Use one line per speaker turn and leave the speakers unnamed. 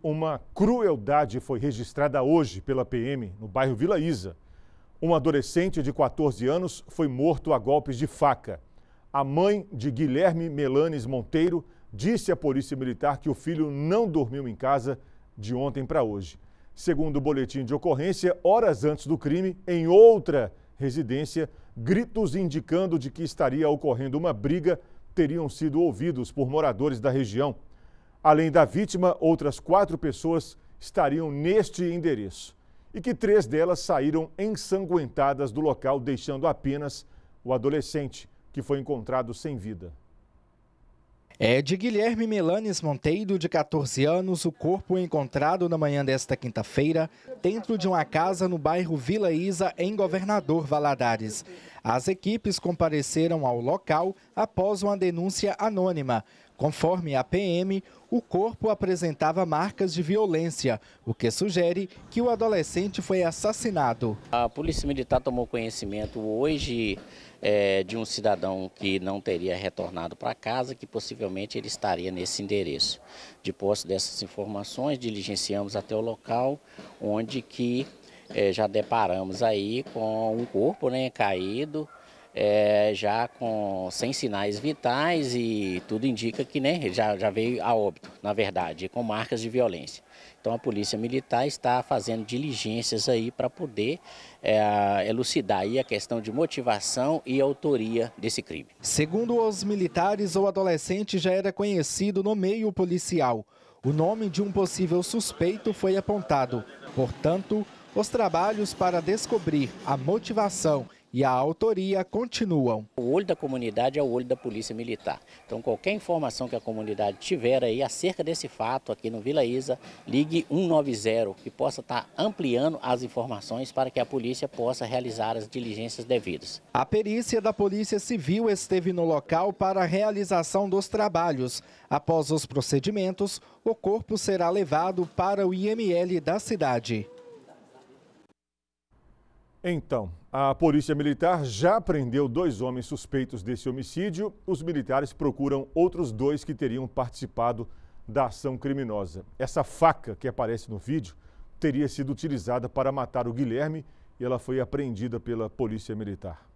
Uma crueldade foi registrada hoje pela PM no bairro Vila Isa. Um adolescente de 14 anos foi morto a golpes de faca. A mãe de Guilherme Melanes Monteiro disse à Polícia Militar que o filho não dormiu em casa de ontem para hoje. Segundo o boletim de ocorrência, horas antes do crime, em outra residência, gritos indicando de que estaria ocorrendo uma briga teriam sido ouvidos por moradores da região Além da vítima, outras quatro pessoas estariam neste endereço e que três delas saíram ensanguentadas do local, deixando apenas o adolescente, que foi encontrado sem vida.
É de Guilherme Melanes Monteiro, de 14 anos, o corpo encontrado na manhã desta quinta-feira dentro de uma casa no bairro Vila Isa, em Governador Valadares. As equipes compareceram ao local após uma denúncia anônima. Conforme a PM, o corpo apresentava marcas de violência, o que sugere que o adolescente foi assassinado.
A Polícia Militar tomou conhecimento hoje é, de um cidadão que não teria retornado para casa, que possivelmente ele estaria nesse endereço. De posse dessas informações, diligenciamos até o local onde que é, já deparamos aí com um corpo né, caído, é, já com sem sinais vitais e tudo indica que né, já, já veio a óbito, na verdade, com marcas de violência. Então a Polícia Militar está fazendo diligências aí para poder é, elucidar aí a questão de motivação e autoria desse crime.
Segundo os militares, o adolescente já era conhecido no meio policial. O nome de um possível suspeito foi apontado. Portanto, os trabalhos para descobrir a motivação e a autoria continuam.
O olho da comunidade é o olho da Polícia Militar. Então, qualquer informação que a comunidade tiver aí acerca desse fato aqui no Vila Isa, ligue 190 que possa estar ampliando as informações para que a polícia possa realizar as diligências devidas.
A perícia da Polícia Civil esteve no local para a realização dos trabalhos. Após os procedimentos, o corpo será levado
para o IML da cidade. Então, a Polícia Militar já prendeu dois homens suspeitos desse homicídio. Os militares procuram outros dois que teriam participado da ação criminosa. Essa faca que aparece no vídeo teria sido utilizada para matar o Guilherme e ela foi apreendida pela Polícia Militar.